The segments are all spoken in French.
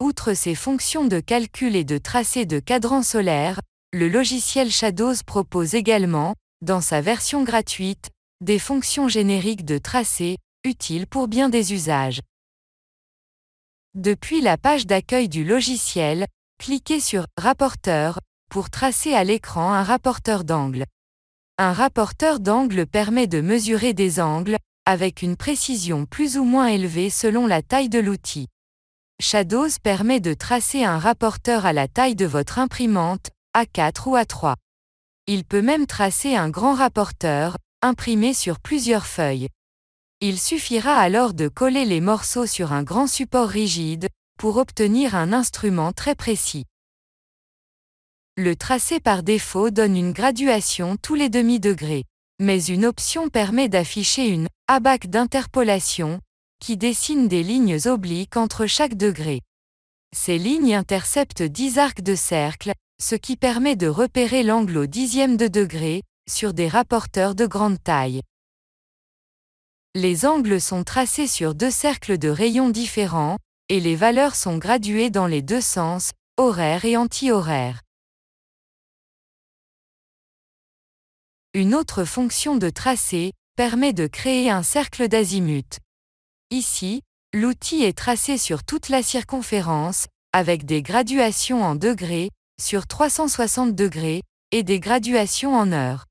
Outre ses fonctions de calcul et de tracé de cadran solaire, le logiciel Shadows propose également, dans sa version gratuite, des fonctions génériques de tracé, utiles pour bien des usages. Depuis la page d'accueil du logiciel, cliquez sur Rapporteur pour tracer à l'écran un rapporteur d'angle. Un rapporteur d'angle permet de mesurer des angles, avec une précision plus ou moins élevée selon la taille de l'outil. Shadows permet de tracer un rapporteur à la taille de votre imprimante, A4 ou A3. Il peut même tracer un grand rapporteur, imprimé sur plusieurs feuilles. Il suffira alors de coller les morceaux sur un grand support rigide, pour obtenir un instrument très précis. Le tracé par défaut donne une graduation tous les demi-degrés. Mais une option permet d'afficher une ABAC d'interpolation, qui dessine des lignes obliques entre chaque degré. Ces lignes interceptent 10 arcs de cercle, ce qui permet de repérer l'angle au dixième de degré, sur des rapporteurs de grande taille. Les angles sont tracés sur deux cercles de rayons différents, et les valeurs sont graduées dans les deux sens, horaire et antihoraire. Une autre fonction de tracé permet de créer un cercle d'azimut. Ici, l'outil est tracé sur toute la circonférence, avec des graduations en degrés, sur 360 degrés, et des graduations en heures.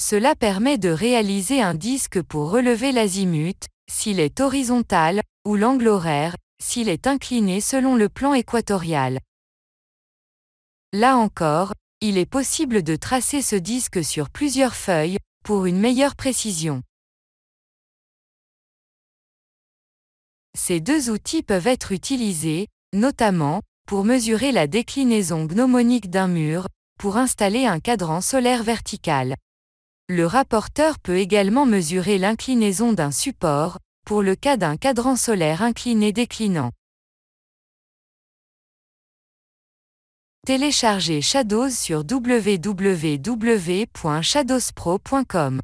Cela permet de réaliser un disque pour relever l'azimut, s'il est horizontal, ou l'angle horaire, s'il est incliné selon le plan équatorial. Là encore, il est possible de tracer ce disque sur plusieurs feuilles, pour une meilleure précision. Ces deux outils peuvent être utilisés, notamment, pour mesurer la déclinaison gnomonique d'un mur, pour installer un cadran solaire vertical. Le rapporteur peut également mesurer l'inclinaison d'un support, pour le cas d'un cadran solaire incliné-déclinant. Téléchargez Shadows sur www.shadowspro.com.